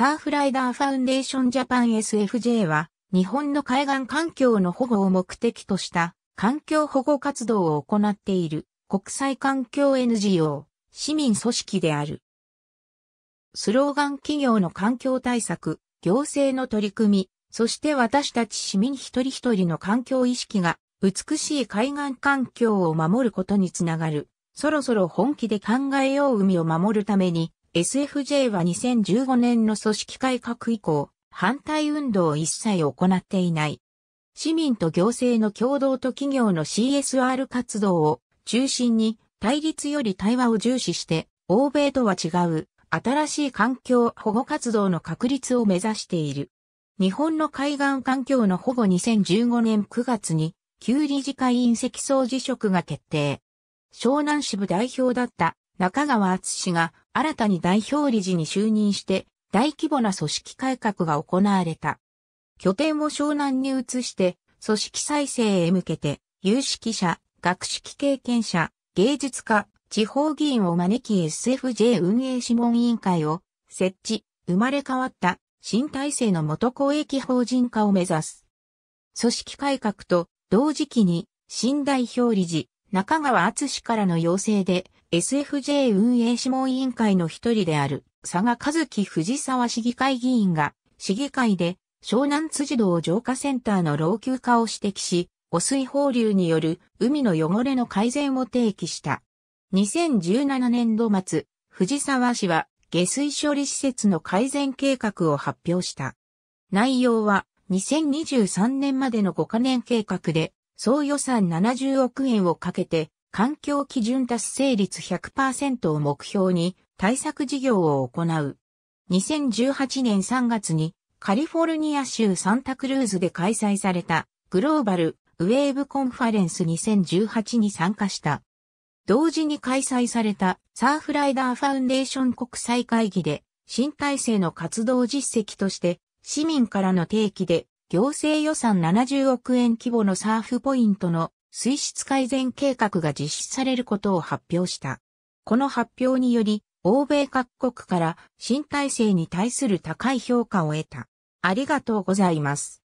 サーフライダーファウンデーションジャパン SFJ は、日本の海岸環境の保護を目的とした環境保護活動を行っている国際環境 NGO 市民組織である。スローガン企業の環境対策、行政の取り組み、そして私たち市民一人一人の環境意識が美しい海岸環境を守ることにつながる。そろそろ本気で考えよう海を守るために SFJ は2015年の組織改革以降、反対運動を一切行っていない。市民と行政の共同と企業の CSR 活動を中心に対立より対話を重視して、欧米とは違う新しい環境保護活動の確立を目指している。日本の海岸環境の保護2015年9月に、旧理事会員席総辞職が決定。湘南支部代表だった中川敦氏が新たに代表理事に就任して、大規模な組織改革が行われた。拠点を湘南に移して、組織再生へ向けて、有識者、学識経験者、芸術家、地方議員を招き SFJ 運営諮問委員会を設置、生まれ変わった新体制の元公益法人化を目指す。組織改革と同時期に新代表理事中川敦氏からの要請で SFJ 運営諮問委員会の一人である佐賀和樹藤沢市議会議員が市議会で湘南辻堂浄化センターの老朽化を指摘し、汚水放流による海の汚れの改善を提起した。2017年度末、藤沢市は下水処理施設の改善計画を発表した。内容は2023年までの5カ年計画で、総予算70億円をかけて環境基準達成率100%を目標に対策事業を行う。2018年3月にカリフォルニア州サンタクルーズで開催されたグローバルウェーブコンファレンス2018に参加した。同時に開催されたサーフライダーファウンデーション国際会議で新体制の活動実績として市民からの提起で行政予算70億円規模のサーフポイントの水質改善計画が実施されることを発表した。この発表により、欧米各国から新体制に対する高い評価を得た。ありがとうございます。